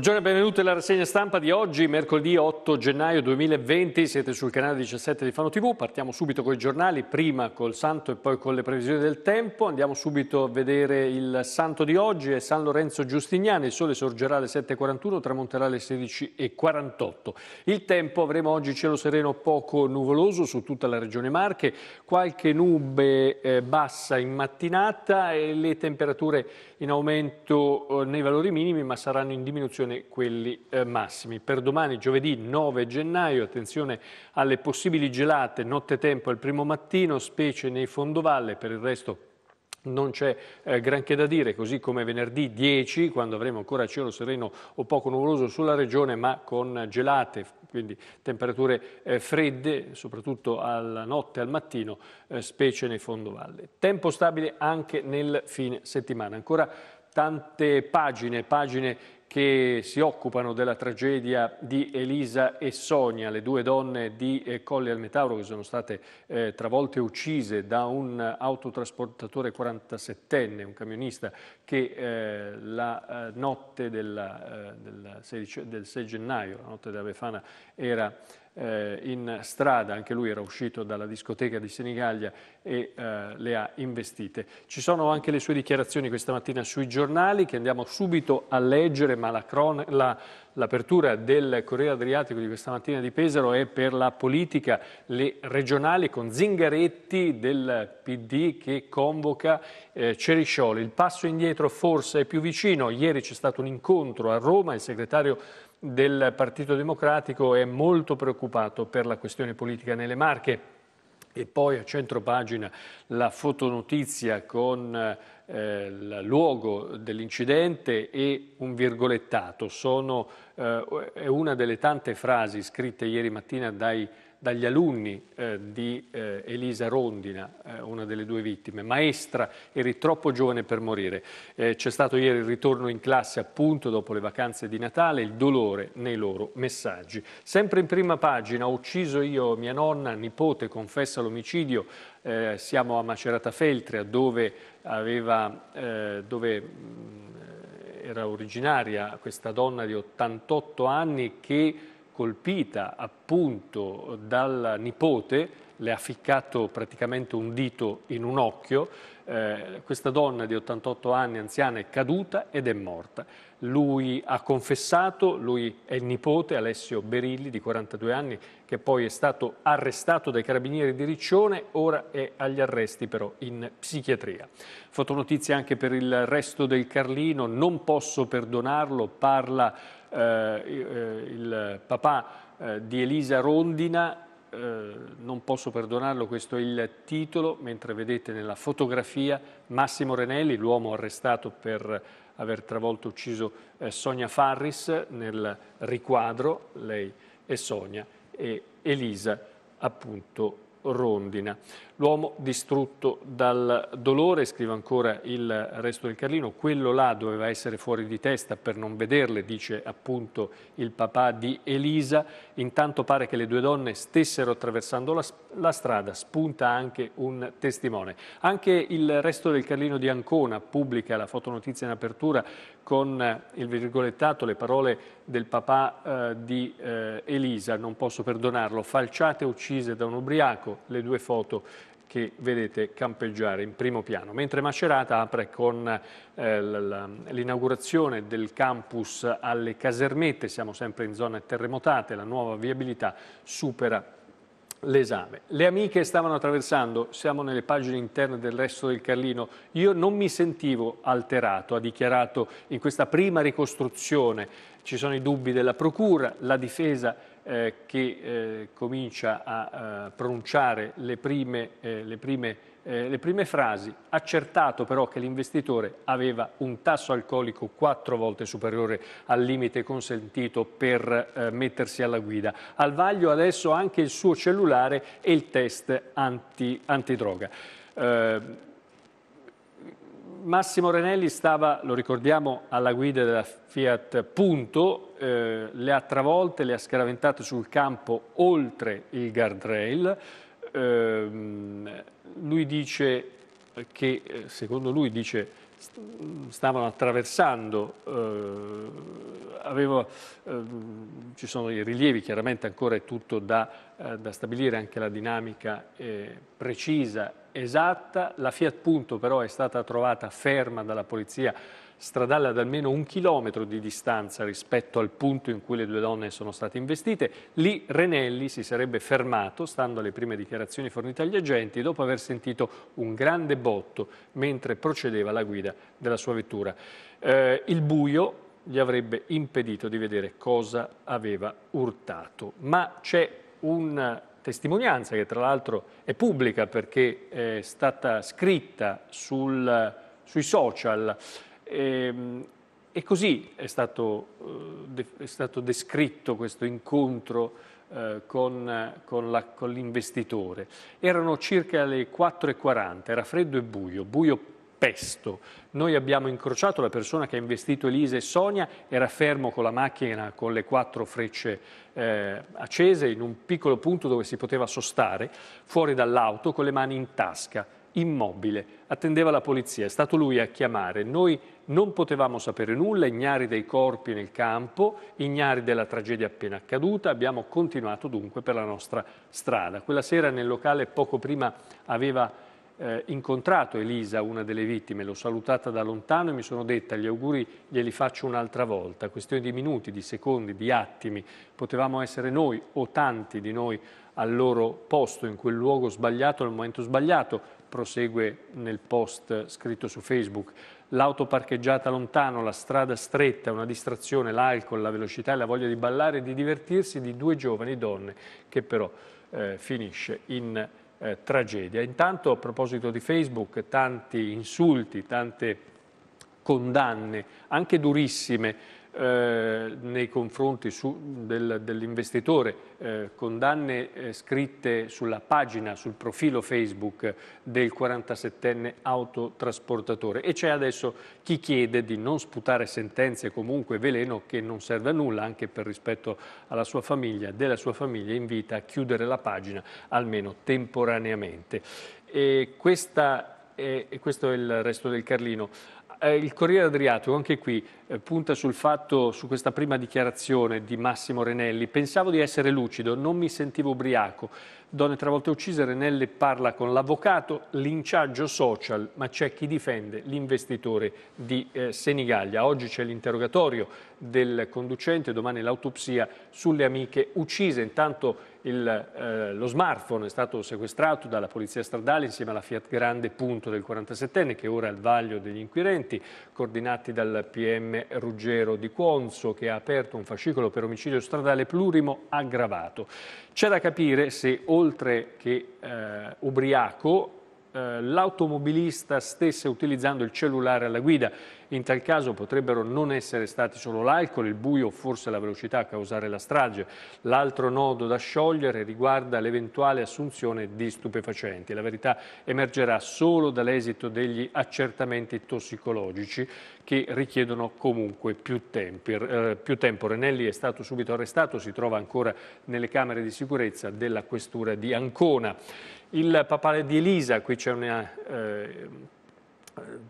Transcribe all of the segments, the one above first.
Buongiorno e benvenuti alla rassegna stampa di oggi, mercoledì 8 gennaio 2020, siete sul canale 17 di Fano TV, partiamo subito con i giornali, prima col Santo e poi con le previsioni del tempo, andiamo subito a vedere il Santo di oggi, è San Lorenzo Giustiniani, il sole sorgerà alle 7.41, tramonterà alle 16.48. Il tempo avremo oggi cielo sereno poco nuvoloso su tutta la regione Marche, qualche nube eh, bassa in mattinata e le temperature in aumento eh, nei valori minimi ma saranno in diminuzione attenzione quelli eh, massimi. Per domani, giovedì 9 gennaio, attenzione alle possibili gelate nottetempo al primo mattino, specie nei fondovalle, per il resto non c'è eh, granché da dire, così come venerdì 10, quando avremo ancora cielo sereno o poco nuvoloso sulla regione, ma con gelate, quindi temperature eh, fredde, soprattutto alla notte e al mattino, eh, specie nei fondovalle. Tempo stabile anche nel fine settimana. Ancora tante pagine, pagine che si occupano della tragedia di Elisa e Sonia, le due donne di eh, Colli al Metauro che sono state eh, travolte e uccise da un autotrasportatore 47enne, un camionista che eh, la eh, notte della, eh, della 16, del 6 gennaio, la notte della Befana, era eh, in strada, anche lui era uscito dalla discoteca di Senigallia e eh, le ha investite. Ci sono anche le sue dichiarazioni questa mattina sui giornali che andiamo subito a leggere, ma l'apertura la la, del Corriere Adriatico di questa mattina di Pesaro è per la politica, le regionali con Zingaretti del PD che convoca eh, Ceriscioli. Il passo indietro forse è più vicino, ieri c'è stato un incontro a Roma, il segretario del Partito Democratico è molto preoccupato per la questione politica nelle Marche. E poi a centro pagina la fotonotizia con eh, il luogo dell'incidente e un virgolettato. Sono, eh, è una delle tante frasi scritte ieri mattina dai dagli alunni eh, di eh, Elisa Rondina, eh, una delle due vittime. Maestra, eri troppo giovane per morire. Eh, c'è stato ieri il ritorno in classe appunto dopo le vacanze di Natale, il dolore nei loro messaggi. Sempre in prima pagina, ho ucciso io mia nonna, nipote, confessa l'omicidio. Eh, siamo a Macerata Feltria dove, aveva, eh, dove mh, mm, era originaria questa donna di 88 anni che colpita appunto dal nipote, le ha ficcato praticamente un dito in un occhio, eh, questa donna di 88 anni anziana è caduta ed è morta. Lui ha confessato, lui è il nipote Alessio Berilli di 42 anni che poi è stato arrestato dai carabinieri di Riccione, ora è agli arresti però in psichiatria. Fotonotizie anche per il resto del Carlino, non posso perdonarlo, parla eh, eh, il papà eh, di Elisa Rondina, non posso perdonarlo, questo è il titolo, mentre vedete nella fotografia Massimo Renelli, l'uomo arrestato per aver travolto e ucciso Sonia Farris nel riquadro, lei e Sonia e Elisa appunto rondina. L'uomo distrutto dal dolore, scrive ancora il resto del Carlino, quello là doveva essere fuori di testa per non vederle, dice appunto il papà di Elisa. Intanto pare che le due donne stessero attraversando la, la strada, spunta anche un testimone. Anche il resto del Carlino di Ancona pubblica la fotonotizia in apertura con eh, il virgolettato, le parole del papà eh, di eh, Elisa, non posso perdonarlo, falciate uccise da un ubriaco, le due foto che vedete campeggiare in primo piano. Mentre Macerata apre con eh, l'inaugurazione del campus alle casermette, siamo sempre in zone terremotate, la nuova viabilità supera l'esame. Le amiche stavano attraversando, siamo nelle pagine interne del resto del Carlino, io non mi sentivo alterato, ha dichiarato in questa prima ricostruzione, ci sono i dubbi della procura, la difesa eh, che eh, comincia a, a eh, pronunciare le prime, eh, le prime eh, le prime frasi, accertato però che l'investitore aveva un tasso alcolico quattro volte superiore al limite consentito per eh, mettersi alla guida. Al vaglio adesso anche il suo cellulare e il test anti, antidroga. Eh, Massimo Renelli stava, lo ricordiamo, alla guida della Fiat Punto, eh, le ha travolte, le ha scaraventate sul campo oltre il guardrail, Ehm, lui dice che eh, secondo lui dice, stavano attraversando, eh, avevo, eh, ci sono i rilievi, chiaramente ancora è tutto da, eh, da stabilire anche la dinamica precisa esatta, la Fiat Punto però è stata trovata ferma dalla polizia stradale ad almeno un chilometro di distanza rispetto al punto in cui le due donne sono state investite. Lì Renelli si sarebbe fermato, stando alle prime dichiarazioni fornite agli agenti, dopo aver sentito un grande botto mentre procedeva alla guida della sua vettura. Eh, il buio gli avrebbe impedito di vedere cosa aveva urtato, ma c'è un testimonianza che tra l'altro è pubblica perché eh, è stata scritta sul, sui social e, ehm, e così è stato, eh, è stato, descritto questo incontro eh, con, con l'investitore. Erano circa le 4.40, era freddo e buio, buio pesto. Noi abbiamo incrociato la persona che ha investito Elisa e Sonia, era fermo con la macchina con le quattro frecce eh, accese in un piccolo punto dove si poteva sostare, fuori dall'auto con le mani in tasca, immobile, attendeva la polizia, è stato lui a chiamare, noi non potevamo sapere nulla, ignari dei corpi nel campo, ignari della tragedia appena accaduta, abbiamo continuato dunque per la nostra strada. Quella sera nel locale poco prima aveva eh, incontrato Elisa, una delle vittime, l'ho salutata da lontano e mi sono detta gli auguri glieli faccio un'altra volta, questione di minuti, di secondi, di attimi, potevamo essere noi o tanti di noi al loro posto, in quel luogo sbagliato, al momento sbagliato, prosegue nel post scritto su Facebook. L'auto parcheggiata lontano, la strada stretta, una distrazione, l'alcol, la velocità e la voglia di ballare e di divertirsi di due giovani donne che però eh, finisce in eh, tragedia. Intanto a proposito di Facebook, tanti insulti, tante condanne, anche durissime, eh, nei confronti del, dell'investitore, eh, condanne eh, scritte sulla pagina, sul profilo Facebook del 47enne autotrasportatore e c'è adesso chi chiede di non sputare sentenze comunque veleno che non serve a nulla anche per rispetto alla sua famiglia, della sua famiglia invita a chiudere la pagina almeno temporaneamente. E questa è, questo è il resto del Carlino. Eh, il Corriere Adriatico, anche qui, eh, punta sul fatto, su questa prima dichiarazione di Massimo Renelli. Pensavo di essere lucido, non mi sentivo ubriaco. Donne travolte uccise, Renelli parla con l'avvocato, linciaggio social, ma c'è chi difende l'investitore di eh, Senigallia. Oggi c'è l'interrogatorio del conducente, domani l'autopsia sulle amiche uccise. Intanto il, eh, lo smartphone è stato sequestrato dalla polizia stradale insieme alla Fiat Grande Punto del 47enne che ora è al vaglio degli inquirenti, coordinati dal PM Ruggero di Quonzo che ha aperto un fascicolo per omicidio stradale plurimo aggravato. C'è da capire se oltre che eh, ubriaco eh, l'automobilista stesse utilizzando il cellulare alla guida in tal caso potrebbero non essere stati solo l'alcol, il buio o forse la velocità a causare la strage. L'altro nodo da sciogliere riguarda l'eventuale assunzione di stupefacenti. La verità emergerà solo dall'esito degli accertamenti tossicologici che richiedono comunque più, tempi, eh, più tempo. Renelli è stato subito arrestato, si trova ancora nelle camere di sicurezza della questura di Ancona. Il papale di Elisa, qui c'è una... Eh,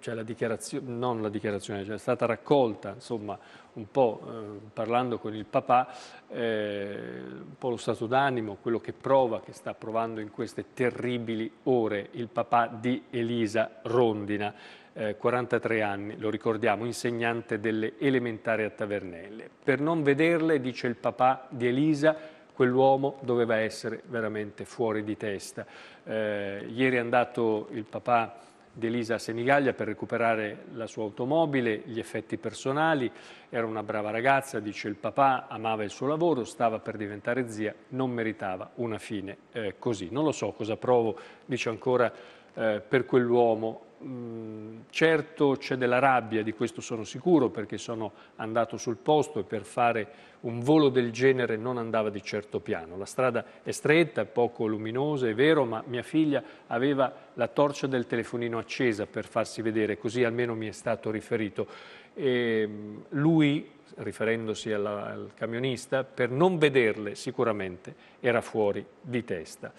cioè la dichiarazione, non la dichiarazione, cioè è stata raccolta insomma un po' eh, parlando con il papà, eh, un po' lo stato d'animo, quello che prova, che sta provando in queste terribili ore il papà di Elisa Rondina, eh, 43 anni, lo ricordiamo, insegnante delle elementari a Tavernelle. Per non vederle, dice il papà di Elisa, quell'uomo doveva essere veramente fuori di testa. Eh, ieri è andato il papà di Elisa Semigaglia per recuperare la sua automobile, gli effetti personali, era una brava ragazza, dice il papà, amava il suo lavoro, stava per diventare zia, non meritava una fine eh, così. Non lo so cosa provo, dice ancora eh, per quell'uomo. Mm, certo c'è della rabbia, di questo sono sicuro, perché sono andato sul posto e per fare un volo del genere non andava di certo piano. La strada è stretta, poco luminosa, è vero, ma mia figlia aveva la torcia del telefonino accesa per farsi vedere, così almeno mi è stato riferito. E mm, lui, riferendosi alla, al camionista, per non vederle sicuramente era fuori di testa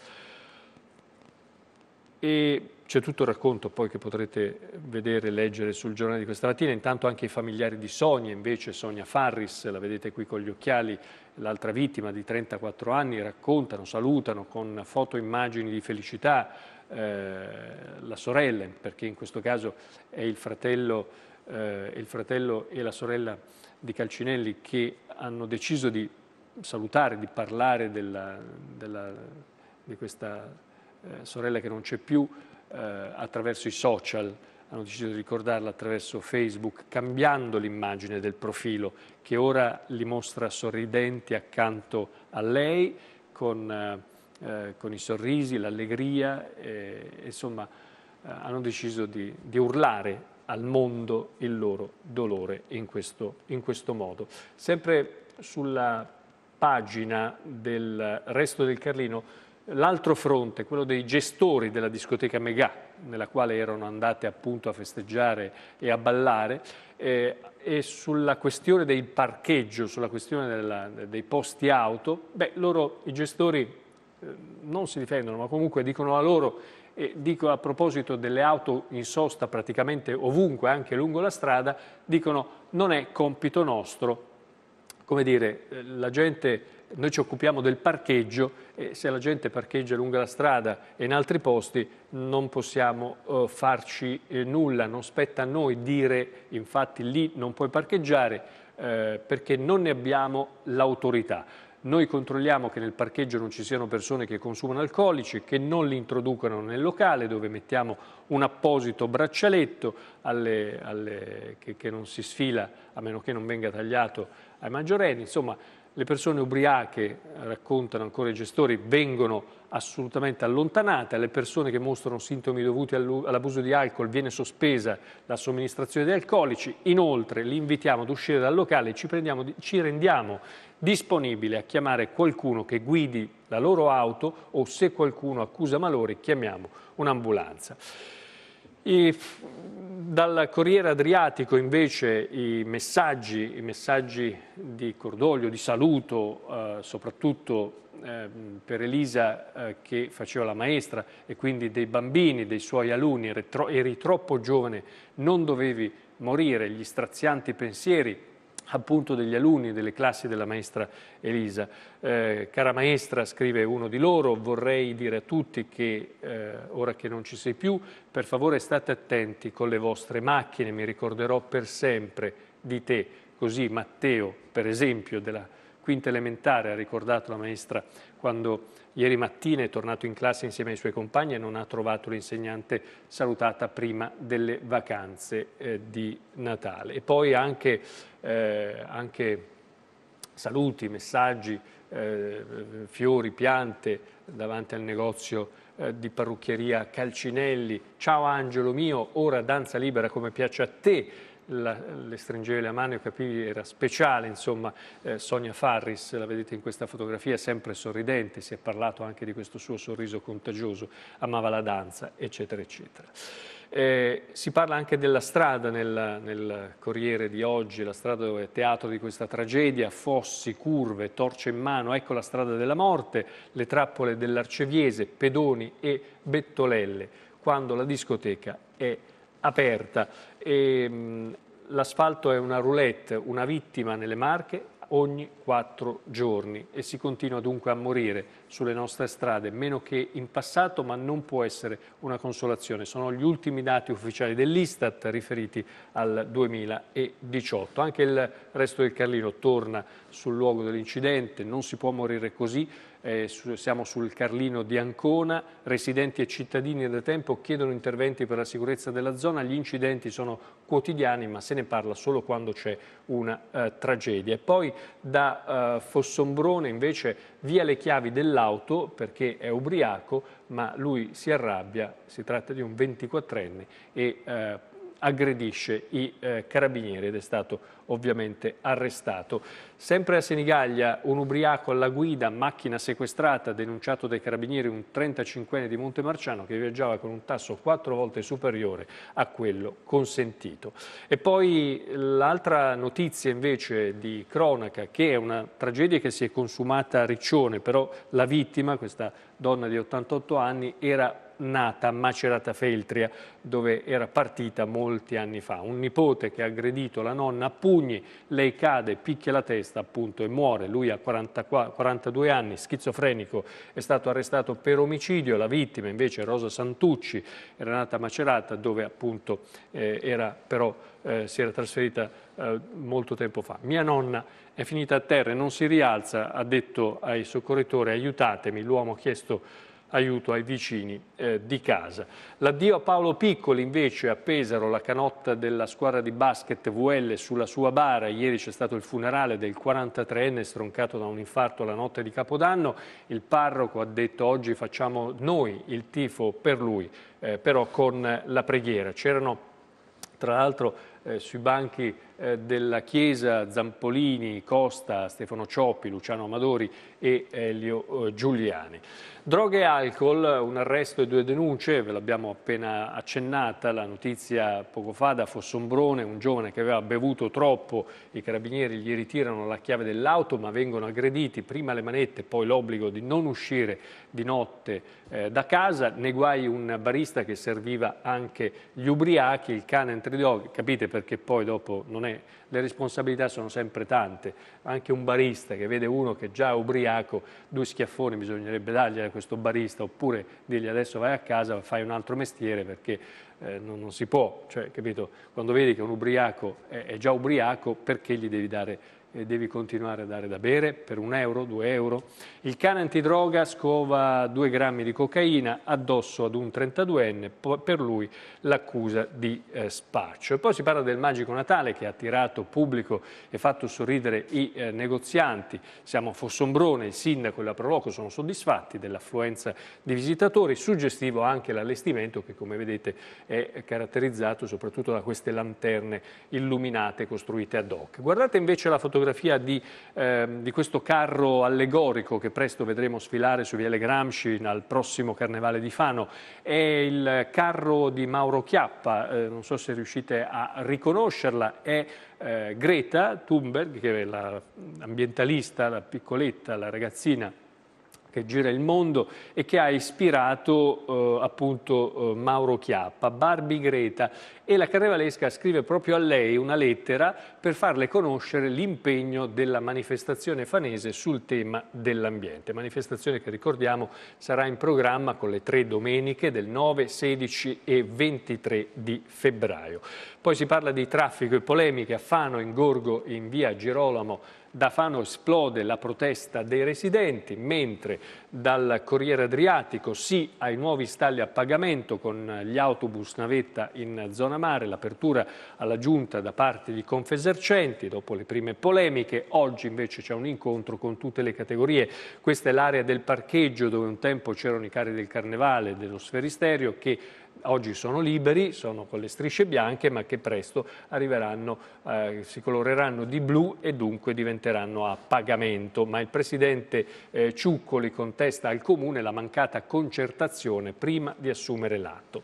e c'è tutto il racconto poi che potrete vedere e leggere sul giornale di questa mattina, intanto anche i familiari di Sonia, invece Sonia Farris, la vedete qui con gli occhiali, l'altra vittima di 34 anni, raccontano, salutano con foto e immagini di felicità eh, la sorella, perché in questo caso è il fratello, eh, il fratello e la sorella di Calcinelli che hanno deciso di salutare, di parlare della, della, di questa eh, sorella che non c'è più, eh, attraverso i social, hanno deciso di ricordarla attraverso Facebook, cambiando l'immagine del profilo che ora li mostra sorridenti accanto a lei, con, eh, eh con i sorrisi, l'allegria, eh, insomma hanno deciso di, di urlare al mondo il loro dolore in questo, in questo, modo. Sempre sulla pagina del resto del Carlino L'altro fronte, quello dei gestori della discoteca Megà, nella quale erano andate appunto a festeggiare e a ballare, eh, e sulla questione del parcheggio, sulla questione della, dei posti auto, beh, loro, i gestori eh, non si difendono, ma comunque dicono a loro, e dico a proposito delle auto in sosta praticamente ovunque, anche lungo la strada, dicono non è compito nostro, come dire, eh, la gente noi ci occupiamo del parcheggio e se la gente parcheggia lungo la strada e in altri posti non possiamo eh, farci eh, nulla, non spetta a noi dire infatti lì non puoi parcheggiare eh, perché non ne abbiamo l'autorità. Noi controlliamo che nel parcheggio non ci siano persone che consumano alcolici, che non li introducano nel locale dove mettiamo un apposito braccialetto alle, alle, che, che non si sfila a meno che non venga tagliato ai maggiorenni. Insomma, le persone ubriache, raccontano ancora i gestori, vengono assolutamente allontanate, alle persone che mostrano sintomi dovuti all'abuso di alcol viene sospesa la somministrazione di alcolici, inoltre li invitiamo ad uscire dal locale e ci, ci rendiamo disponibili a chiamare qualcuno che guidi la loro auto o se qualcuno accusa malori chiamiamo un'ambulanza. I, dal Corriere Adriatico invece i messaggi, i messaggi di cordoglio, di saluto, eh, soprattutto eh, per Elisa eh, che faceva la maestra e quindi dei bambini, dei suoi alunni, eri troppo giovane, non dovevi morire, gli strazianti pensieri appunto degli alunni delle classi della maestra Elisa. Eh, cara maestra, scrive uno di loro, vorrei dire a tutti che eh, ora che non ci sei più, per favore state attenti con le vostre macchine, mi ricorderò per sempre di te. Così Matteo, per esempio, della quinta elementare, ha ricordato la maestra quando ieri mattina è tornato in classe insieme ai suoi compagni e non ha trovato l'insegnante salutata prima delle vacanze eh, di Natale. E poi anche, eh, anche saluti, messaggi, eh, fiori, piante davanti al negozio eh, di parrucchieria Calcinelli. Ciao Angelo mio, ora danza libera come piace a te la, le stringevi la mano e capivi era speciale, insomma eh, Sonia Farris, la vedete in questa fotografia, sempre sorridente, si è parlato anche di questo suo sorriso contagioso, amava la danza, eccetera, eccetera. Eh, si parla anche della strada nel, nel, Corriere di oggi, la strada dove è teatro di questa tragedia, fossi, curve, torce in mano, ecco la strada della morte, le trappole dell'Arceviese, pedoni e bettolelle, quando la discoteca è aperta. Ehm, l'asfalto è una roulette, una vittima nelle Marche ogni quattro giorni e si continua dunque a morire sulle nostre strade, meno che in passato, ma non può essere una consolazione. Sono gli ultimi dati ufficiali dell'Istat riferiti al 2018. Anche il resto del Carlino torna sul luogo dell'incidente, non si può morire così, eh, su, siamo sul Carlino di Ancona, residenti e cittadini da tempo chiedono interventi per la sicurezza della zona, gli incidenti sono quotidiani ma se ne parla solo quando c'è una eh, tragedia. E poi da eh, Fossombrone invece via le chiavi dell'auto perché è ubriaco ma lui si arrabbia, si tratta di un 24enne e eh, aggredisce i eh, carabinieri ed è stato ovviamente arrestato. Sempre a Senigallia un ubriaco alla guida, macchina sequestrata, denunciato dai carabinieri un 35enne di Montemarciano che viaggiava con un tasso quattro volte superiore a quello consentito. E poi l'altra notizia invece di cronaca che è una tragedia che si è consumata a Riccione, però la vittima, questa donna di 88 anni, era nata a Macerata Feltria, dove era partita molti anni fa. Un nipote che ha aggredito la nonna a pugni, lei cade, picchia la testa appunto e muore. Lui ha 40, 42 anni, schizofrenico, è stato arrestato per omicidio. La vittima invece Rosa Santucci, era nata a Macerata, dove appunto eh, era però... Eh, si era trasferita eh, molto tempo fa. Mia nonna è finita a terra e non si rialza, ha detto ai soccorritori aiutatemi, l'uomo ha chiesto aiuto ai vicini eh, di casa. L'addio a Paolo Piccoli invece a Pesaro, la canotta della squadra di basket VL sulla sua bara. Ieri c'è stato il funerale del 43enne stroncato da un infarto la notte di Capodanno. Il parroco ha detto oggi facciamo noi il tifo per lui, eh, però con la preghiera. C'erano tra l'altro eh, sui banchi eh, della Chiesa Zampolini, Costa, Stefano Cioppi, Luciano Amadori e Elio eh, Giuliani. Droghe e alcol, un arresto e due denunce, ve l'abbiamo appena accennata, la notizia poco fa da Fossombrone, un giovane che aveva bevuto troppo, i carabinieri gli ritirano la chiave dell'auto ma vengono aggrediti, prima le manette, poi l'obbligo di non uscire di notte eh, da casa, ne guai un barista che serviva anche gli ubriachi, il cane entre i dog, capite perché poi dopo non è le responsabilità sono sempre tante, anche un barista che vede uno che già è ubriaco, due schiaffoni bisognerebbe dargli a questo barista, oppure dirgli adesso vai a casa, fai un altro mestiere perché eh, non, non, si può, cioè, capito? Quando vedi che un ubriaco è, è già ubriaco, perché gli devi dare devi continuare a dare da bere per un euro, due euro. Il cane antidroga scova due grammi di cocaina addosso ad un 32enne, per lui l'accusa di eh, spaccio. E poi si parla del Magico Natale che ha attirato pubblico e fatto sorridere i eh, negozianti. Siamo a Fossombrone, il sindaco e la Proloco sono soddisfatti dell'affluenza di visitatori, suggestivo anche l'allestimento che come vedete è caratterizzato soprattutto da queste lanterne illuminate costruite ad hoc. Guardate invece la fotografia fotografia di, eh, di, questo carro allegorico che presto vedremo sfilare su Viale Gramsci al prossimo Carnevale di Fano. È il carro di Mauro Chiappa, eh, non so se riuscite a riconoscerla, è eh, Greta Thunberg, che è l'ambientalista, la, la piccoletta, la ragazzina che gira il mondo e che ha ispirato eh, appunto eh, Mauro Chiappa, Barbie Greta e la Carnevalesca scrive proprio a lei una lettera per farle conoscere l'impegno della manifestazione fanese sul tema dell'ambiente, manifestazione che ricordiamo sarà in programma con le tre domeniche del 9, 16 e 23 di febbraio. Poi si parla di traffico e polemiche a Fano, in Gorgo, in via Girolamo da Fano esplode la protesta dei residenti, mentre dal Corriere Adriatico sì ai nuovi stalli a pagamento con gli autobus navetta in zona mare, l'apertura alla giunta da parte di Confesercenti dopo le prime polemiche, oggi invece c'è un incontro con tutte le categorie. Questa è l'area del parcheggio dove un tempo c'erano i carri del Carnevale, dello Sferisterio che oggi sono liberi, sono con le strisce bianche, ma che presto arriveranno, eh, si coloreranno di blu e dunque diventeranno a pagamento. Ma il Presidente eh, Ciuccoli contesta al Comune la mancata concertazione prima di assumere l'atto.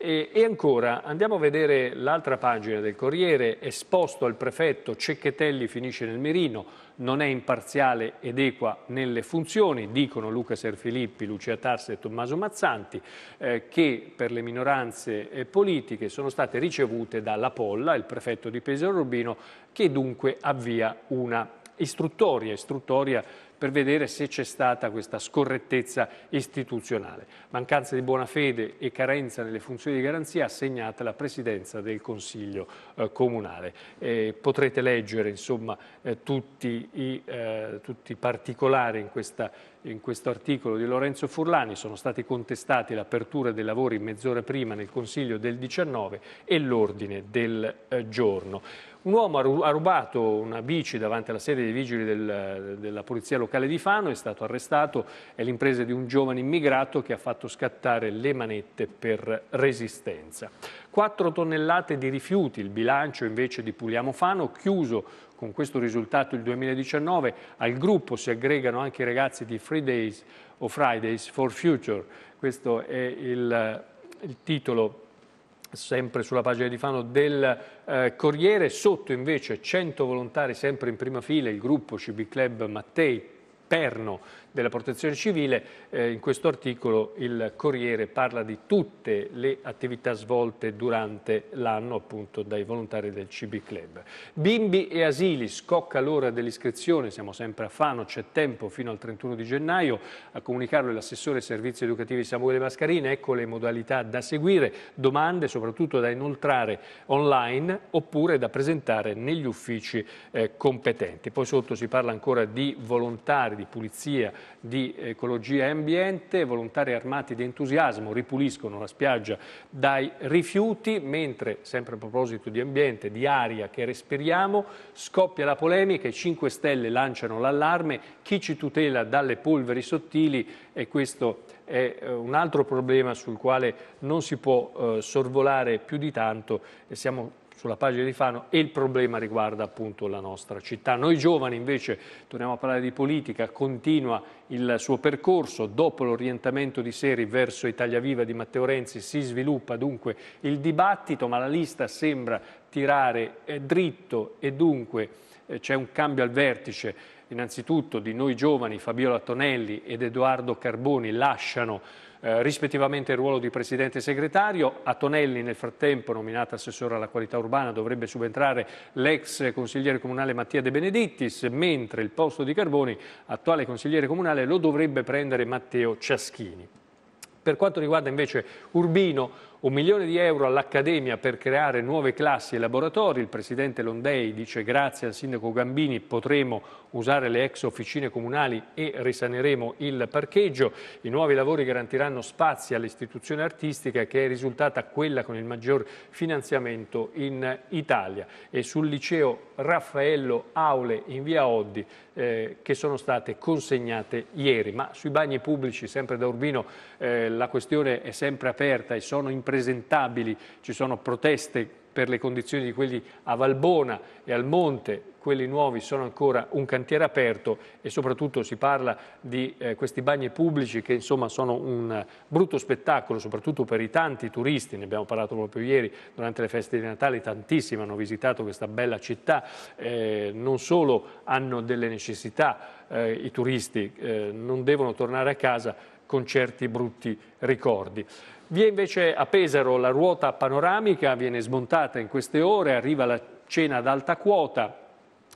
E, e, ancora, andiamo a vedere l'altra pagina del Corriere, esposto al prefetto Cecchetelli finisce nel mirino, non è imparziale ed equa nelle funzioni, dicono Luca Serfilippi, Lucia Tarsi e Tommaso Mazzanti, eh, che per le minoranze eh, politiche sono state ricevute dalla Polla, il prefetto di Pesaro Rubino, che dunque avvia una istruttoria, istruttoria per vedere se c'è stata questa scorrettezza istituzionale. Mancanza di buona fede e carenza nelle funzioni di garanzia assegnate alla Presidenza del Consiglio eh, Comunale. Eh, potrete leggere insomma, eh, tutti, i, eh, tutti, i, particolari in, questa, in questo articolo di Lorenzo Furlani. Sono stati contestati l'apertura dei lavori mezz'ora prima nel Consiglio del 19 e l'ordine del eh, giorno. Un uomo ha rubato una bici davanti alla sede dei vigili del, della polizia locale locale di Fano è stato arrestato, è l'impresa di un giovane immigrato che ha fatto scattare le manette per resistenza. 4 tonnellate di rifiuti, il bilancio invece di Puliamo Fano, chiuso con questo risultato il 2019. Al gruppo si aggregano anche i ragazzi di Free Days o Fridays for Future, questo è il, il titolo sempre sulla pagina di Fano del eh, Corriere, sotto invece 100 volontari sempre in prima fila, il gruppo CB Club Mattei, interno della protezione civile. Eh, in questo articolo il Corriere parla di tutte le attività svolte durante l'anno appunto dai volontari del CB Club. Bimbi e asili, scocca l'ora dell'iscrizione, siamo sempre a Fano, c'è tempo fino al 31 di gennaio, a comunicarlo l'assessore servizi educativi Samuele Mascarini, ecco le modalità da seguire, domande soprattutto da inoltrare online oppure da presentare negli uffici eh, competenti. Poi sotto si parla ancora di volontari, di pulizia, di ecologia e ambiente, volontari armati di entusiasmo ripuliscono la spiaggia dai rifiuti, mentre, sempre a proposito di ambiente, di aria che respiriamo, scoppia la polemica, i 5 Stelle lanciano l'allarme, chi ci tutela dalle polveri sottili e questo è eh, un altro problema sul quale non si può eh, sorvolare più di tanto e siamo sulla pagina di Fano e il problema riguarda appunto la nostra città. Noi giovani invece, torniamo a parlare di politica, continua il suo percorso, dopo l'orientamento di Seri verso Italia Viva di Matteo Renzi si sviluppa dunque il dibattito, ma la lista sembra tirare eh, dritto e dunque eh, c'è un cambio al vertice innanzitutto di noi giovani Fabiola Tonelli ed Edoardo Carboni lasciano eh, rispettivamente il ruolo di presidente e segretario. A Tonelli nel frattempo, nominata assessora alla qualità urbana, dovrebbe subentrare l'ex consigliere comunale Mattia De Benedittis, mentre il posto di Carboni, attuale consigliere comunale, lo dovrebbe prendere Matteo Ciaschini. Per quanto riguarda invece Urbino, un milione di euro all'Accademia per creare nuove classi e laboratori. Il presidente Londei dice grazie al sindaco Gambini potremo usare le ex officine comunali e risaneremo il parcheggio. I nuovi lavori garantiranno spazi all'istituzione artistica che è risultata quella con il maggior finanziamento in Italia e sul liceo Raffaello Aule in via Oddi eh, che sono state consegnate ieri. Ma sui bagni pubblici, sempre da Urbino, eh, la questione è sempre aperta e sono impresentabili, ci sono proteste per le condizioni di quelli a Valbona e al Monte, quelli nuovi sono ancora un cantiere aperto e soprattutto si parla di eh, questi bagni pubblici che insomma sono un brutto spettacolo soprattutto per i tanti turisti, ne abbiamo parlato proprio ieri durante le feste di Natale, tantissimi hanno visitato questa bella città, eh, non solo hanno delle necessità eh, i turisti, eh, non devono tornare a casa con certi brutti ricordi. Vi è invece a Pesaro la ruota panoramica, viene smontata in queste ore, arriva la cena ad alta quota,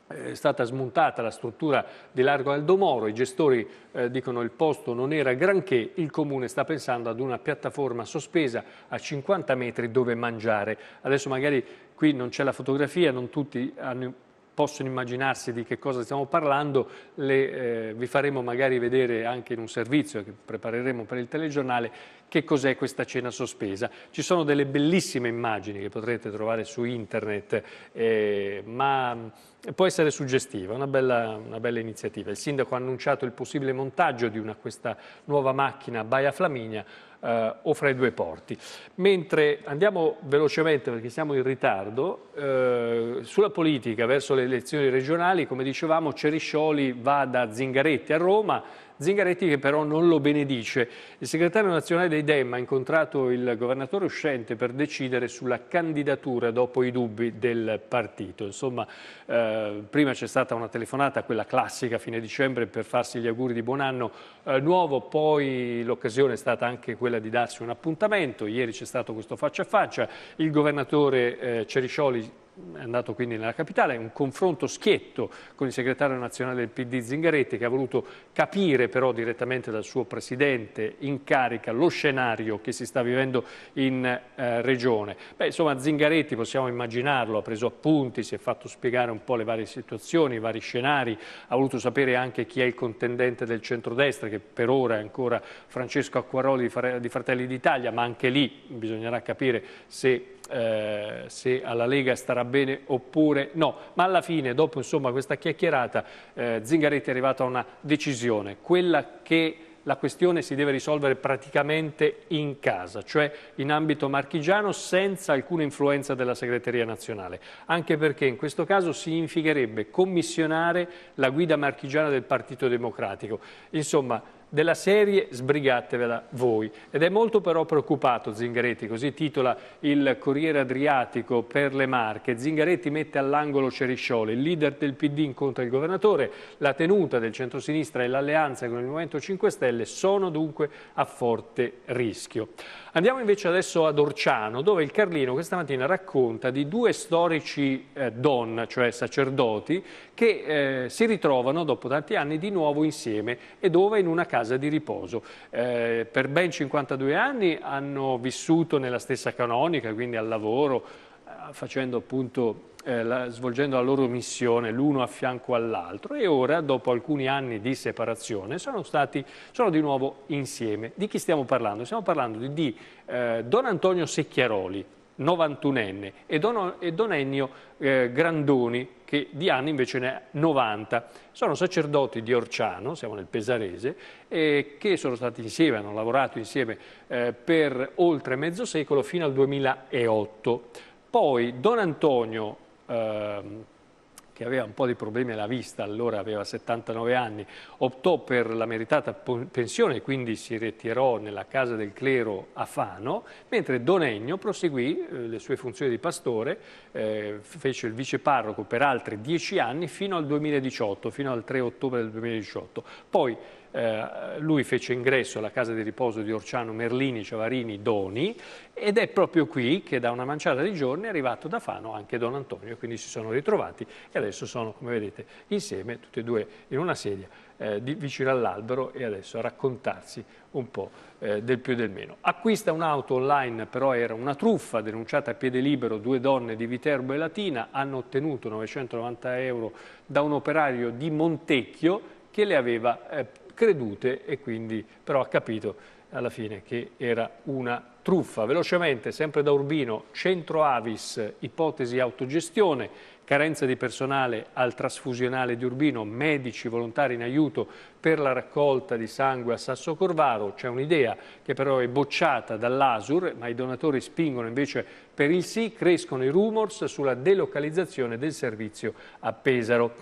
eh, è stata smontata la struttura di Largo Aldomoro, i gestori eh, dicono il posto non era granché, il comune sta pensando ad una piattaforma sospesa a 50 metri dove mangiare. Adesso magari qui non c'è la fotografia, non tutti hanno possono immaginarsi di che cosa stiamo parlando, le, eh, vi faremo magari vedere anche in un servizio che prepareremo per il telegiornale che cos'è questa cena sospesa. Ci sono delle bellissime immagini che potrete trovare su internet, eh, ma eh, può essere suggestiva, una bella, una bella, iniziativa. Il sindaco ha annunciato il possibile montaggio di una, questa nuova macchina Baia Flaminia, eh, o fra i due porti. Mentre andiamo velocemente perché siamo in ritardo, eh, sulla politica verso le elezioni regionali, come dicevamo, Ceriscioli va da Zingaretti a Roma, Zingaretti che però non lo benedice. Il segretario nazionale dei Dem ha incontrato il governatore uscente per decidere sulla candidatura dopo i dubbi del partito. Insomma, eh, prima c'è stata una telefonata, quella classica a fine dicembre per farsi gli auguri di buon anno eh, nuovo, poi l'occasione è stata anche quella di darsi un appuntamento. Ieri c'è stato questo faccia a faccia, il governatore eh, Ceriscioli è andato quindi nella capitale, un confronto schietto con il segretario nazionale del PD Zingaretti che ha voluto capire però direttamente dal suo presidente in carica lo scenario che si sta vivendo in eh, regione. Beh, insomma Zingaretti possiamo immaginarlo, ha preso appunti, si è fatto spiegare un po' le varie situazioni, i vari scenari, ha voluto sapere anche chi è il contendente del centrodestra che per ora è ancora Francesco Acquaroli di Fratelli d'Italia, ma anche lì bisognerà capire se eh, se alla Lega starà bene oppure no. Ma alla fine, dopo insomma, questa chiacchierata, eh, Zingaretti è arrivato a una decisione, quella che la questione si deve risolvere praticamente in casa, cioè in ambito marchigiano senza alcuna influenza della segreteria nazionale, anche perché in questo caso significherebbe commissionare la guida marchigiana del Partito Democratico. Insomma, della serie sbrigatevela voi. Ed è molto però preoccupato Zingaretti, così titola il Corriere Adriatico per le Marche. Zingaretti mette all'angolo Ceriscioli, il leader del PD incontra il governatore, la tenuta del centrosinistra e l'alleanza con il Movimento 5 Stelle sono dunque a forte rischio. Andiamo invece adesso ad Orciano, dove il Carlino questa mattina racconta di due storici eh, don, cioè sacerdoti, che eh, si ritrovano dopo tanti anni di nuovo insieme e dove in una casa casa di riposo. Eh, per ben 52 anni hanno vissuto nella stessa canonica, quindi al lavoro, eh, facendo appunto eh, la, svolgendo la loro missione l'uno a fianco all'altro e ora, dopo alcuni anni di separazione, sono stati sono di nuovo insieme. Di chi stiamo parlando? Stiamo parlando di, di eh, Don Antonio Secchiaroli, 91enne, e Don, e Don Ennio eh, Grandoni, che di anni invece ne ha 90. Sono sacerdoti di Orciano, siamo nel Pesarese, eh, che sono stati insieme, hanno lavorato insieme eh, per oltre mezzo secolo, fino al 2008. Poi Don Antonio ehm, che aveva un po' di problemi alla vista, allora aveva 79 anni, optò per la meritata pensione e quindi si ritirò nella casa del clero a Fano, mentre Donegno proseguì eh, le sue funzioni di pastore, eh, fece il viceparroco per altri dieci anni fino al 2018, fino al 3 ottobre del 2018. Poi eh, lui fece ingresso alla casa di riposo di Orciano Merlini Ciavarini Doni ed è proprio qui che da una manciata di giorni è arrivato da Fano anche Don Antonio, quindi si sono ritrovati e adesso sono, come vedete, insieme tutti e due in una sedia eh, di, vicino all'albero e adesso a raccontarsi un po' eh, del più e del meno. Acquista un'auto online, però era una truffa, denunciata a piede libero due donne di Viterbo e Latina, hanno ottenuto 990 euro da un operaio di Montecchio che le aveva eh, credute e quindi però ha capito alla fine che era una truffa. Velocemente, sempre da Urbino, centro Avis, ipotesi autogestione, carenza di personale al trasfusionale di Urbino, medici volontari in aiuto per la raccolta di sangue a Sasso Corvaro, c'è un'idea che però è bocciata dall'Asur, ma i donatori spingono invece per il sì, crescono i rumors sulla delocalizzazione del servizio a Pesaro.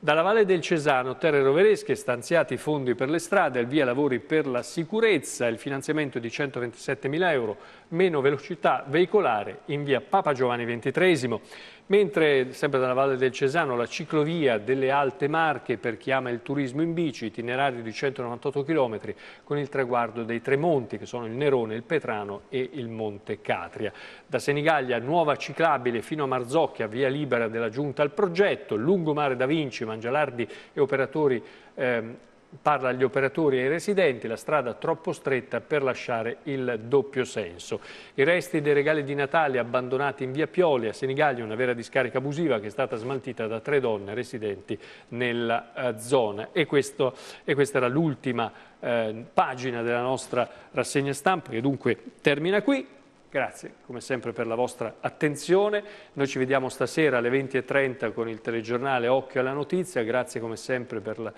Dalla Valle del Cesano, Terre Roveresche, stanziati fondi per le strade, il via lavori per la sicurezza, il finanziamento di 127 mila euro, meno velocità veicolare in via Papa Giovanni XXIII. Mentre sempre dalla Valle del Cesano la ciclovia delle Alte Marche per chi ama il turismo in bici, itinerario di 198 km con il traguardo dei tre monti che sono il Nerone, il Petrano e il Monte Catria. Da Senigallia nuova ciclabile fino a Marzocchia, via libera della giunta al progetto, lungomare da Vinci, Mangialardi e operatori eh, Parla agli operatori e ai residenti, la strada troppo stretta per lasciare il doppio senso. I resti dei regali di Natale abbandonati in via Pioli a Senigallia, una vera discarica abusiva che è stata smaltita da tre donne residenti nella eh, zona. E, questo, e questa era l'ultima eh, pagina della nostra rassegna stampa che dunque termina qui. Grazie come sempre per la vostra attenzione, noi ci vediamo stasera alle 20.30 con il telegiornale Occhio alla Notizia, grazie come sempre per la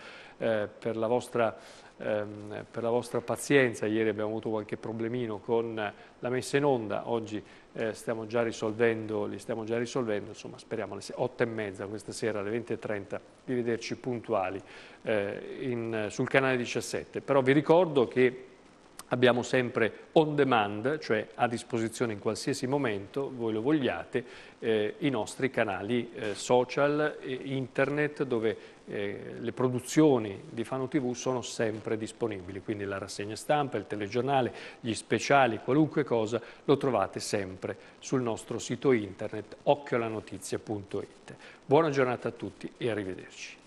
eh, per, la vostra, ehm, per, la vostra, pazienza. Ieri abbiamo avuto qualche problemino con la messa in onda, oggi eh, stiamo già risolvendo, li stiamo già risolvendo, insomma speriamo alle 8 e mezza questa sera, alle 20.30, di vederci puntuali eh, in, sul canale 17. Però vi ricordo che Abbiamo sempre on demand, cioè a disposizione in qualsiasi momento, voi lo vogliate, eh, i nostri canali eh, social, eh, internet, dove eh, le produzioni di Fano TV sono sempre disponibili, quindi la rassegna stampa, il telegiornale, gli speciali, qualunque cosa lo trovate sempre sul nostro sito internet occhiolanotizia.it. Buona giornata a tutti e arrivederci.